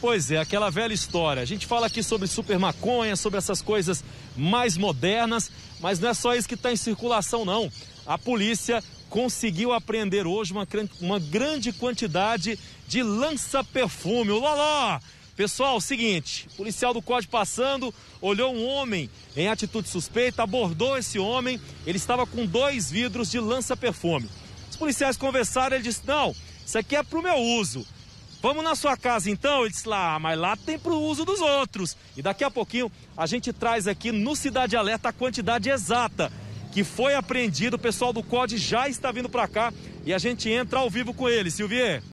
Pois é, aquela velha história. A gente fala aqui sobre super maconha, sobre essas coisas mais modernas, mas não é só isso que está em circulação, não. A polícia conseguiu apreender hoje uma, uma grande quantidade de lança-perfume. O Loló! Pessoal, é seguinte, policial do código passando, olhou um homem em atitude suspeita, abordou esse homem, ele estava com dois vidros de lança-perfume. Os policiais conversaram, ele disse, não, isso aqui é para o meu uso. Vamos na sua casa então? Ele disse lá, mas lá tem para o uso dos outros. E daqui a pouquinho a gente traz aqui no Cidade Alerta a quantidade exata que foi apreendida. O pessoal do COD já está vindo para cá e a gente entra ao vivo com ele, Silvier.